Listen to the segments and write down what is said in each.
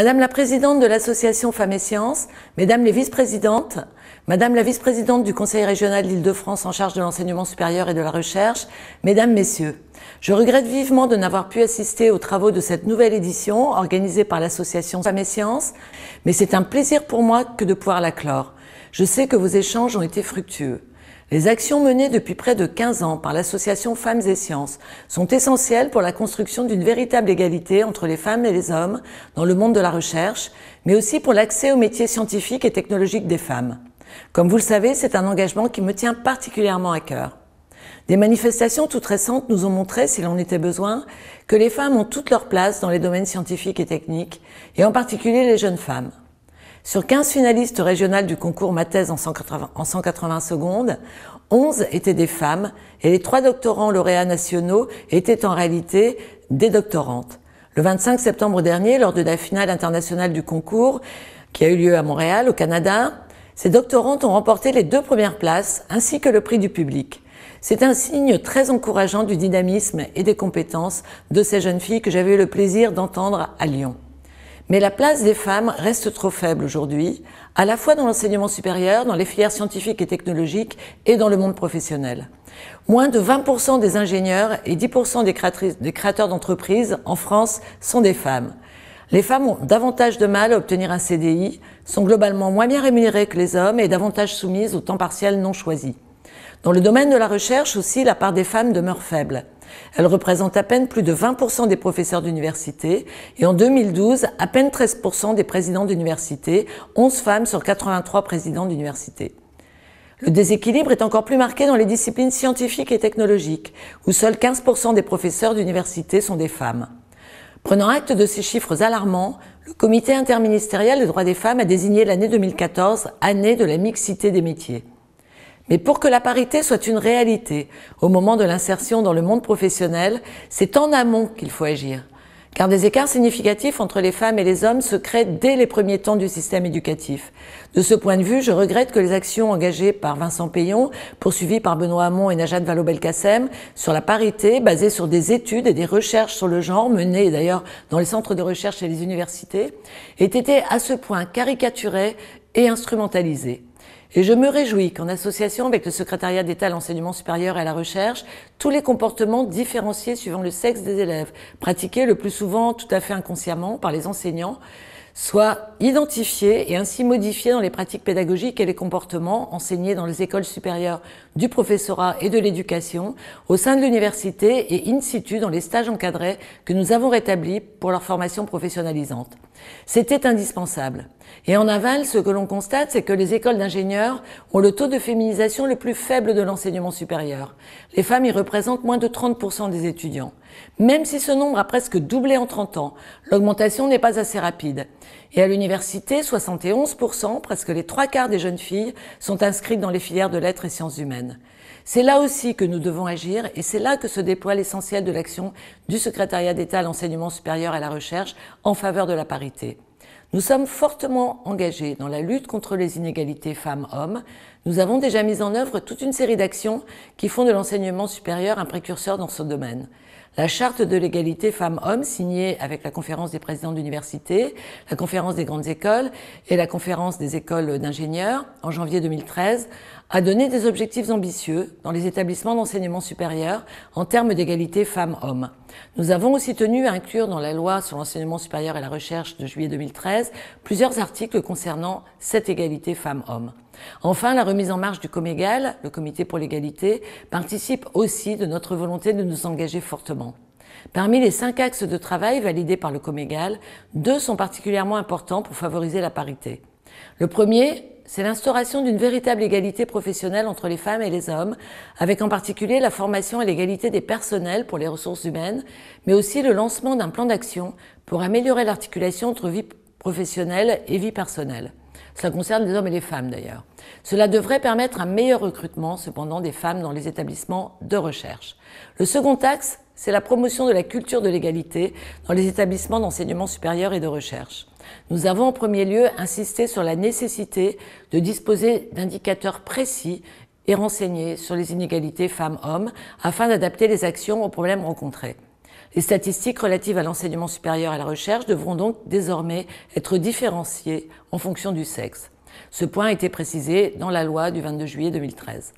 Madame la présidente de l'association Femmes et Sciences, Mesdames les vice-présidentes, Madame la vice-présidente du Conseil régional de lîle de france en charge de l'enseignement supérieur et de la recherche, Mesdames, Messieurs, je regrette vivement de n'avoir pu assister aux travaux de cette nouvelle édition organisée par l'association Femmes et Sciences, mais c'est un plaisir pour moi que de pouvoir la clore. Je sais que vos échanges ont été fructueux. Les actions menées depuis près de 15 ans par l'association Femmes et Sciences sont essentielles pour la construction d'une véritable égalité entre les femmes et les hommes dans le monde de la recherche, mais aussi pour l'accès aux métiers scientifiques et technologiques des femmes. Comme vous le savez, c'est un engagement qui me tient particulièrement à cœur. Des manifestations toutes récentes nous ont montré, s'il en était besoin, que les femmes ont toute leur place dans les domaines scientifiques et techniques, et en particulier les jeunes femmes. Sur 15 finalistes régionales du concours Ma thèse en 180, en secondes, 11 étaient des femmes et les trois doctorants lauréats nationaux étaient en réalité des doctorantes. Le 25 septembre dernier, lors de la finale internationale du concours, qui a eu lieu à Montréal, au Canada, ces doctorantes ont remporté les deux premières places, ainsi que le prix du public. C'est un signe très encourageant du dynamisme et des compétences de ces jeunes filles que j'avais eu le plaisir d'entendre à Lyon. Mais la place des femmes reste trop faible aujourd'hui, à la fois dans l'enseignement supérieur, dans les filières scientifiques et technologiques et dans le monde professionnel. Moins de 20% des ingénieurs et 10% des créateurs d'entreprises en France sont des femmes. Les femmes ont davantage de mal à obtenir un CDI, sont globalement moins bien rémunérées que les hommes et davantage soumises au temps partiel non choisi. Dans le domaine de la recherche aussi, la part des femmes demeure faible. Elle représente à peine plus de 20% des professeurs d'université et en 2012, à peine 13% des présidents d'université, 11 femmes sur 83 présidents d'université. Le déséquilibre est encore plus marqué dans les disciplines scientifiques et technologiques, où seuls 15% des professeurs d'université sont des femmes. Prenant acte de ces chiffres alarmants, le Comité interministériel des droits des femmes a désigné l'année 2014 année de la mixité des métiers. Mais pour que la parité soit une réalité au moment de l'insertion dans le monde professionnel, c'est en amont qu'il faut agir. Car des écarts significatifs entre les femmes et les hommes se créent dès les premiers temps du système éducatif. De ce point de vue, je regrette que les actions engagées par Vincent Payon, poursuivies par Benoît Hamon et Najat Vallaud-Belkacem sur la parité, basées sur des études et des recherches sur le genre, menées d'ailleurs dans les centres de recherche et les universités, aient été à ce point caricaturées et instrumentalisées. Et je me réjouis qu'en association avec le secrétariat d'État à l'enseignement supérieur et à la recherche, tous les comportements différenciés suivant le sexe des élèves, pratiqués le plus souvent tout à fait inconsciemment par les enseignants, soient identifiés et ainsi modifiés dans les pratiques pédagogiques et les comportements enseignés dans les écoles supérieures du professorat et de l'éducation, au sein de l'université et in situ dans les stages encadrés que nous avons rétablis pour leur formation professionnalisante. C'était indispensable. Et en aval, ce que l'on constate, c'est que les écoles d'ingénieurs ont le taux de féminisation le plus faible de l'enseignement supérieur. Les femmes y représentent moins de 30% des étudiants. Même si ce nombre a presque doublé en 30 ans, l'augmentation n'est pas assez rapide. Et à l'université, 71%, presque les trois quarts des jeunes filles, sont inscrites dans les filières de lettres et sciences humaines. C'est là aussi que nous devons agir et c'est là que se déploie l'essentiel de l'action du secrétariat d'État à l'enseignement supérieur et à la recherche en faveur de la parité. Nous sommes fortement engagés dans la lutte contre les inégalités femmes-hommes. Nous avons déjà mis en œuvre toute une série d'actions qui font de l'enseignement supérieur un précurseur dans ce domaine. La charte de l'égalité femmes-hommes signée avec la conférence des présidents d'université, la conférence des grandes écoles et la conférence des écoles d'ingénieurs en janvier 2013 à donner des objectifs ambitieux dans les établissements d'enseignement supérieur en termes d'égalité femmes-hommes. Nous avons aussi tenu à inclure dans la loi sur l'enseignement supérieur et la recherche de juillet 2013 plusieurs articles concernant cette égalité femmes-hommes. Enfin, la remise en marche du Comégal, le Comité pour l'égalité, participe aussi de notre volonté de nous engager fortement. Parmi les cinq axes de travail validés par le Comégal, deux sont particulièrement importants pour favoriser la parité. Le premier c'est l'instauration d'une véritable égalité professionnelle entre les femmes et les hommes, avec en particulier la formation et l'égalité des personnels pour les ressources humaines, mais aussi le lancement d'un plan d'action pour améliorer l'articulation entre vie professionnelle et vie personnelle. Cela concerne les hommes et les femmes d'ailleurs. Cela devrait permettre un meilleur recrutement, cependant, des femmes dans les établissements de recherche. Le second axe, c'est la promotion de la culture de l'égalité dans les établissements d'enseignement supérieur et de recherche. Nous avons en premier lieu insisté sur la nécessité de disposer d'indicateurs précis et renseignés sur les inégalités femmes-hommes afin d'adapter les actions aux problèmes rencontrés. Les statistiques relatives à l'enseignement supérieur et à la recherche devront donc désormais être différenciées en fonction du sexe. Ce point a été précisé dans la loi du 22 juillet 2013.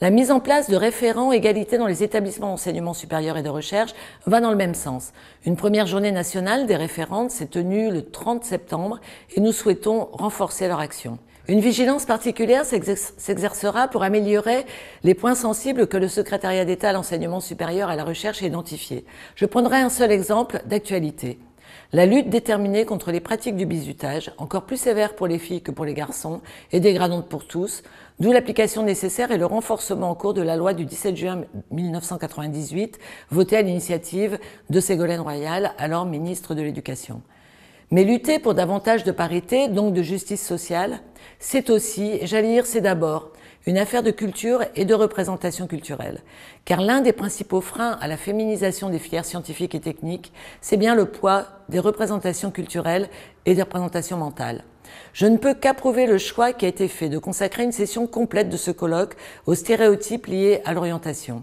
La mise en place de référents égalité dans les établissements d'enseignement supérieur et de recherche va dans le même sens. Une première journée nationale des référentes s'est tenue le 30 septembre et nous souhaitons renforcer leur action. Une vigilance particulière s'exercera pour améliorer les points sensibles que le secrétariat d'État à l'enseignement supérieur et à la recherche a identifiés. Je prendrai un seul exemple d'actualité. La lutte déterminée contre les pratiques du bizutage, encore plus sévère pour les filles que pour les garçons, est dégradante pour tous, d'où l'application nécessaire et le renforcement en cours de la loi du 17 juin 1998, votée à l'initiative de Ségolène Royal, alors ministre de l'Éducation. Mais lutter pour davantage de parité, donc de justice sociale, c'est aussi, j'allais dire, c'est d'abord une affaire de culture et de représentation culturelle. Car l'un des principaux freins à la féminisation des filières scientifiques et techniques, c'est bien le poids des représentations culturelles et des représentations mentales. Je ne peux qu'approuver le choix qui a été fait de consacrer une session complète de ce colloque aux stéréotypes liés à l'orientation.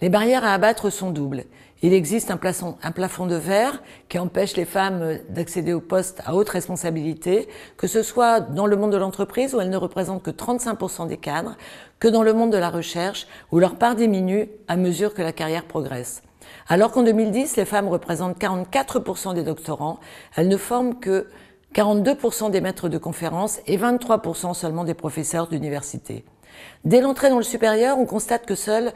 Les barrières à abattre sont doubles. Il existe un plafond, un plafond de verre qui empêche les femmes d'accéder aux postes à haute responsabilité, que ce soit dans le monde de l'entreprise où elles ne représentent que 35% des cadres, que dans le monde de la recherche où leur part diminue à mesure que la carrière progresse. Alors qu'en 2010, les femmes représentent 44% des doctorants, elles ne forment que 42% des maîtres de conférences et 23% seulement des professeurs d'université. Dès l'entrée dans le supérieur, on constate que seules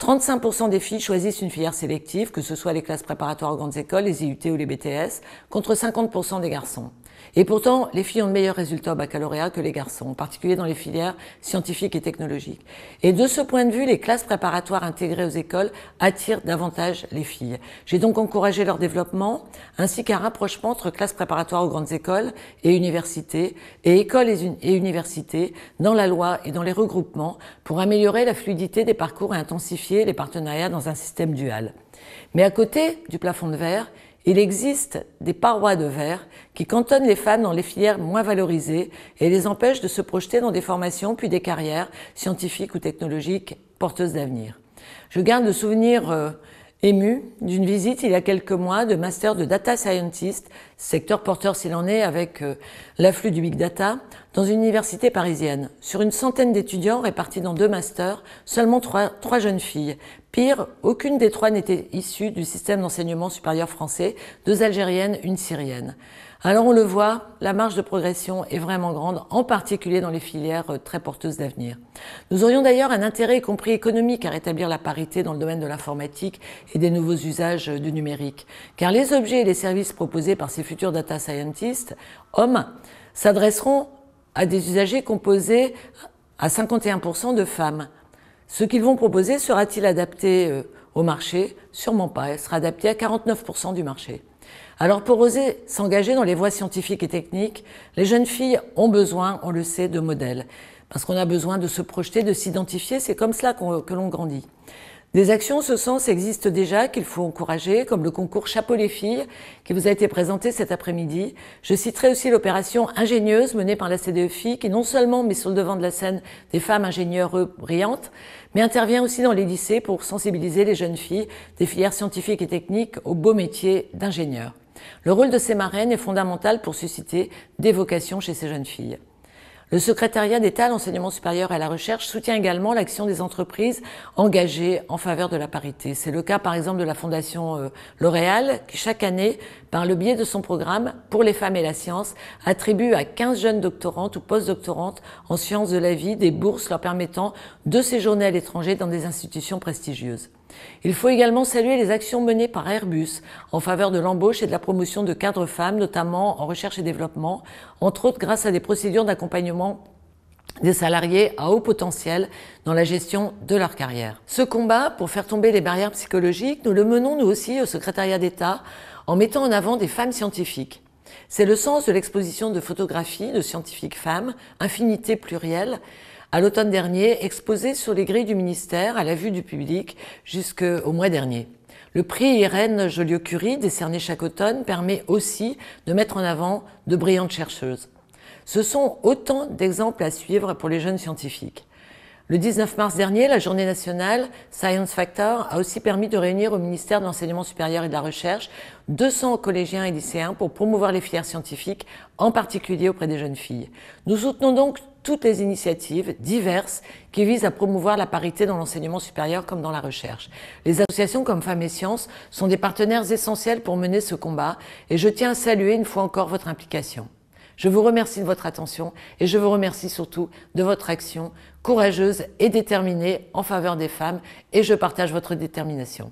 35% des filles choisissent une filière sélective, que ce soit les classes préparatoires aux grandes écoles, les IUT ou les BTS, contre 50% des garçons. Et pourtant, les filles ont de meilleurs résultats au baccalauréat que les garçons, en particulier dans les filières scientifiques et technologiques. Et de ce point de vue, les classes préparatoires intégrées aux écoles attirent davantage les filles. J'ai donc encouragé leur développement, ainsi qu'un rapprochement entre classes préparatoires aux grandes écoles et universités, et écoles et universités, dans la loi et dans les regroupements, pour améliorer la fluidité des parcours et intensifier les partenariats dans un système dual. Mais à côté du plafond de verre, il existe des parois de verre qui cantonnent les femmes dans les filières moins valorisées et les empêchent de se projeter dans des formations puis des carrières scientifiques ou technologiques porteuses d'avenir. Je garde le souvenir euh, ému d'une visite il y a quelques mois de master de data scientist, secteur porteur s'il en est avec euh, l'afflux du big data, dans une université parisienne. Sur une centaine d'étudiants répartis dans deux masters, seulement trois jeunes filles. Pire, aucune des trois n'était issue du système d'enseignement supérieur français, deux algériennes, une syrienne. Alors on le voit, la marge de progression est vraiment grande, en particulier dans les filières euh, très porteuses d'avenir. Nous aurions d'ailleurs un intérêt, y compris économique, à rétablir la parité dans le domaine de l'informatique et des nouveaux usages euh, du numérique, car les objets et les services proposés par ces futurs data scientists, hommes, s'adresseront à des usagers composés à 51% de femmes. Ce qu'ils vont proposer sera-t-il adapté euh, au marché Sûrement pas. Elle sera adaptée à 49% du marché. Alors pour oser s'engager dans les voies scientifiques et techniques, les jeunes filles ont besoin, on le sait, de modèles. Parce qu'on a besoin de se projeter, de s'identifier. C'est comme cela que l'on grandit. Des actions en ce sens existent déjà qu'il faut encourager, comme le concours Chapeau les filles qui vous a été présenté cet après-midi. Je citerai aussi l'opération ingénieuse menée par la CDEFI qui non seulement met sur le devant de la scène des femmes ingénieures euh, brillantes, mais intervient aussi dans les lycées pour sensibiliser les jeunes filles des filières scientifiques et techniques au beau métier d'ingénieur. Le rôle de ces marraines est fondamental pour susciter des vocations chez ces jeunes filles. Le secrétariat d'État à l'enseignement supérieur et à la recherche soutient également l'action des entreprises engagées en faveur de la parité. C'est le cas par exemple de la Fondation euh, L'Oréal qui chaque année, par le biais de son programme Pour les femmes et la science, attribue à 15 jeunes doctorantes ou postdoctorantes en sciences de la vie des bourses leur permettant de séjourner à l'étranger dans des institutions prestigieuses. Il faut également saluer les actions menées par Airbus en faveur de l'embauche et de la promotion de cadres femmes, notamment en recherche et développement, entre autres grâce à des procédures d'accompagnement des salariés à haut potentiel dans la gestion de leur carrière. Ce combat pour faire tomber les barrières psychologiques, nous le menons nous aussi au secrétariat d'État en mettant en avant des femmes scientifiques. C'est le sens de l'exposition de photographies de scientifiques femmes, infinité plurielle, à l'automne dernier, exposé sur les grilles du ministère à la vue du public jusqu'au mois dernier. Le prix Irène Joliot-Curie, décerné chaque automne, permet aussi de mettre en avant de brillantes chercheuses. Ce sont autant d'exemples à suivre pour les jeunes scientifiques. Le 19 mars dernier, la journée nationale Science Factor a aussi permis de réunir au ministère de l'Enseignement supérieur et de la Recherche 200 collégiens et lycéens pour promouvoir les filières scientifiques, en particulier auprès des jeunes filles. Nous soutenons donc toutes les initiatives diverses qui visent à promouvoir la parité dans l'enseignement supérieur comme dans la recherche. Les associations comme Femmes et Sciences sont des partenaires essentiels pour mener ce combat et je tiens à saluer une fois encore votre implication. Je vous remercie de votre attention et je vous remercie surtout de votre action courageuse et déterminée en faveur des femmes et je partage votre détermination.